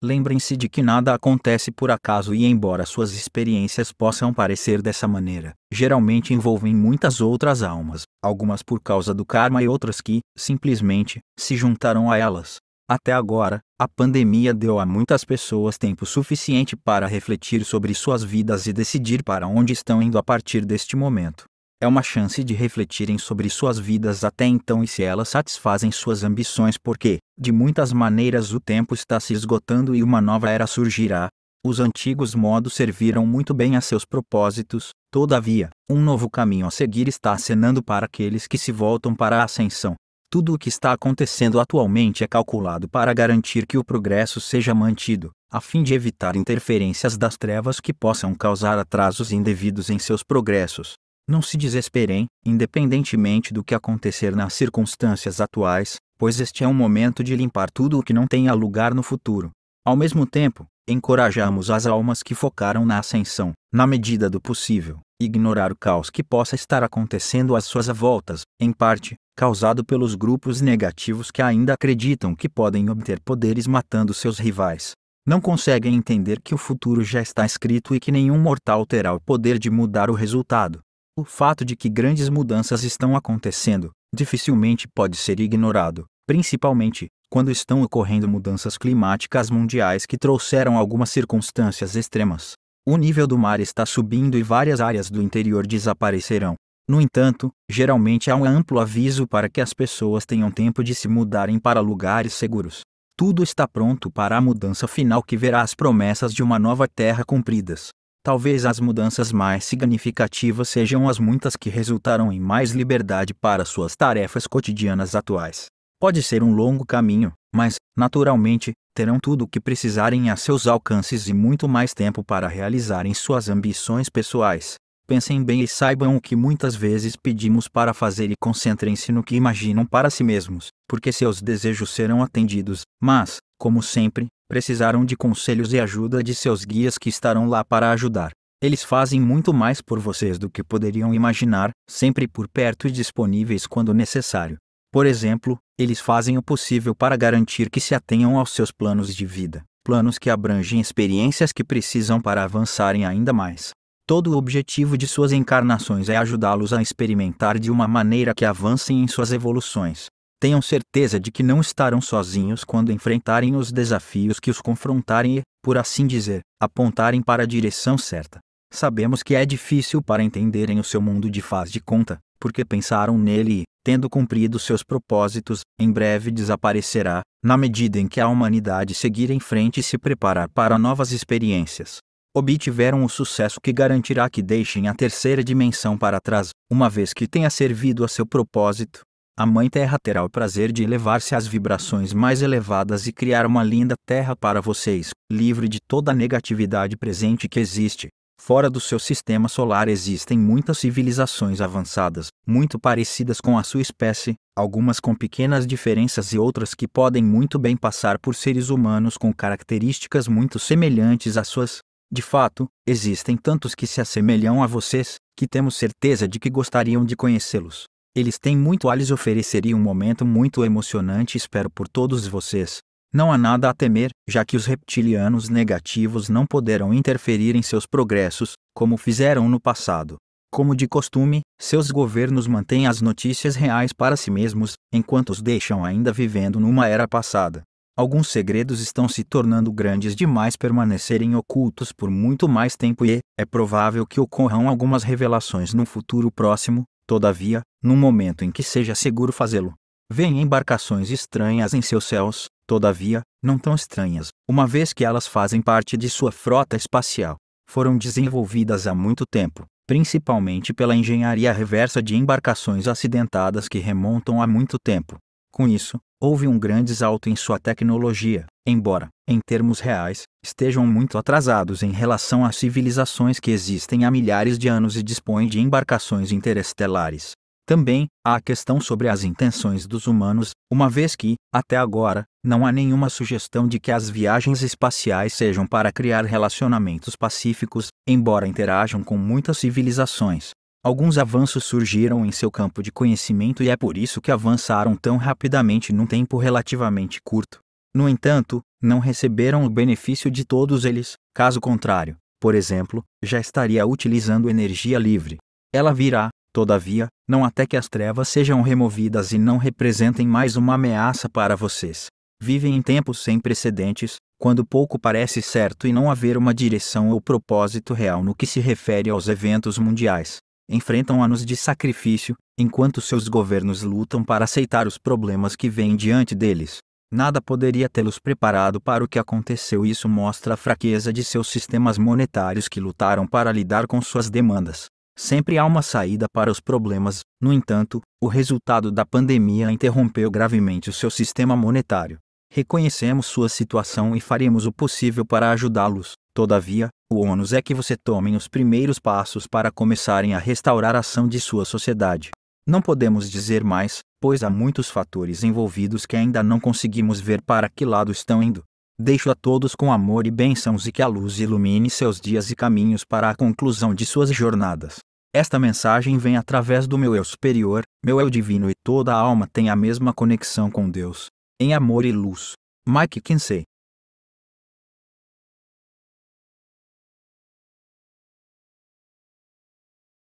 Lembrem-se de que nada acontece por acaso e, embora suas experiências possam parecer dessa maneira, geralmente envolvem muitas outras almas, algumas por causa do karma e outras que, simplesmente, se juntaram a elas. Até agora, a pandemia deu a muitas pessoas tempo suficiente para refletir sobre suas vidas e decidir para onde estão indo a partir deste momento. É uma chance de refletirem sobre suas vidas até então e se elas satisfazem suas ambições, porque, de muitas maneiras, o tempo está se esgotando e uma nova era surgirá. Os antigos modos serviram muito bem a seus propósitos, todavia, um novo caminho a seguir está acenando para aqueles que se voltam para a ascensão. Tudo o que está acontecendo atualmente é calculado para garantir que o progresso seja mantido, a fim de evitar interferências das trevas que possam causar atrasos indevidos em seus progressos. Não se desesperem, independentemente do que acontecer nas circunstâncias atuais, pois este é um momento de limpar tudo o que não tenha lugar no futuro. Ao mesmo tempo, encorajamos as almas que focaram na ascensão, na medida do possível, ignorar o caos que possa estar acontecendo às suas voltas, em parte, causado pelos grupos negativos que ainda acreditam que podem obter poderes matando seus rivais. Não conseguem entender que o futuro já está escrito e que nenhum mortal terá o poder de mudar o resultado. O fato de que grandes mudanças estão acontecendo dificilmente pode ser ignorado, principalmente quando estão ocorrendo mudanças climáticas mundiais que trouxeram algumas circunstâncias extremas. O nível do mar está subindo e várias áreas do interior desaparecerão. No entanto, geralmente há um amplo aviso para que as pessoas tenham tempo de se mudarem para lugares seguros. Tudo está pronto para a mudança final que verá as promessas de uma nova terra cumpridas. Talvez as mudanças mais significativas sejam as muitas que resultaram em mais liberdade para suas tarefas cotidianas atuais. Pode ser um longo caminho, mas, naturalmente, terão tudo o que precisarem a seus alcances e muito mais tempo para realizarem suas ambições pessoais. Pensem bem e saibam o que muitas vezes pedimos para fazer e concentrem-se no que imaginam para si mesmos, porque seus desejos serão atendidos. Mas, como sempre, precisaram de conselhos e ajuda de seus guias que estarão lá para ajudar. Eles fazem muito mais por vocês do que poderiam imaginar, sempre por perto e disponíveis quando necessário. Por exemplo, eles fazem o possível para garantir que se atenham aos seus planos de vida, planos que abrangem experiências que precisam para avançarem ainda mais. Todo o objetivo de suas encarnações é ajudá-los a experimentar de uma maneira que avancem em suas evoluções. Tenham certeza de que não estarão sozinhos quando enfrentarem os desafios que os confrontarem e, por assim dizer, apontarem para a direção certa. Sabemos que é difícil para entenderem o seu mundo de faz de conta, porque pensaram nele e, tendo cumprido seus propósitos, em breve desaparecerá, na medida em que a humanidade seguir em frente e se preparar para novas experiências. Obtiveram o sucesso que garantirá que deixem a terceira dimensão para trás, uma vez que tenha servido a seu propósito, a Mãe Terra terá o prazer de elevar-se às vibrações mais elevadas e criar uma linda terra para vocês, livre de toda a negatividade presente que existe. Fora do seu sistema solar existem muitas civilizações avançadas, muito parecidas com a sua espécie, algumas com pequenas diferenças e outras que podem muito bem passar por seres humanos com características muito semelhantes às suas. De fato, existem tantos que se assemelham a vocês, que temos certeza de que gostariam de conhecê-los. Eles têm muito a lhes oferecer e um momento muito emocionante espero por todos vocês. Não há nada a temer, já que os reptilianos negativos não poderão interferir em seus progressos, como fizeram no passado. Como de costume, seus governos mantêm as notícias reais para si mesmos, enquanto os deixam ainda vivendo numa era passada. Alguns segredos estão se tornando grandes demais permanecerem ocultos por muito mais tempo e, é provável que ocorram algumas revelações no futuro próximo, todavia, num momento em que seja seguro fazê-lo. Vêm embarcações estranhas em seus céus, todavia, não tão estranhas, uma vez que elas fazem parte de sua frota espacial. Foram desenvolvidas há muito tempo, principalmente pela engenharia reversa de embarcações acidentadas que remontam há muito tempo. Com isso, houve um grande salto em sua tecnologia, embora, em termos reais, estejam muito atrasados em relação às civilizações que existem há milhares de anos e dispõem de embarcações interestelares, também, há a questão sobre as intenções dos humanos, uma vez que, até agora, não há nenhuma sugestão de que as viagens espaciais sejam para criar relacionamentos pacíficos, embora interajam com muitas civilizações. Alguns avanços surgiram em seu campo de conhecimento e é por isso que avançaram tão rapidamente num tempo relativamente curto. No entanto, não receberam o benefício de todos eles, caso contrário, por exemplo, já estaria utilizando energia livre. Ela virá, todavia, não até que as trevas sejam removidas e não representem mais uma ameaça para vocês. Vivem em tempos sem precedentes, quando pouco parece certo e não haver uma direção ou propósito real no que se refere aos eventos mundiais. Enfrentam anos de sacrifício, enquanto seus governos lutam para aceitar os problemas que vêm diante deles. Nada poderia tê-los preparado para o que aconteceu, e isso mostra a fraqueza de seus sistemas monetários que lutaram para lidar com suas demandas. Sempre há uma saída para os problemas, no entanto, o resultado da pandemia interrompeu gravemente o seu sistema monetário. Reconhecemos sua situação e faremos o possível para ajudá-los. Todavia, o ônus é que você tome os primeiros passos para começarem a restaurar a ação de sua sociedade. Não podemos dizer mais, pois há muitos fatores envolvidos que ainda não conseguimos ver para que lado estão indo. Deixo a todos com amor e bênçãos e que a luz ilumine seus dias e caminhos para a conclusão de suas jornadas. Esta mensagem vem através do meu eu superior, meu eu divino e toda alma tem a mesma conexão com Deus, em amor e luz. Mike Kinsey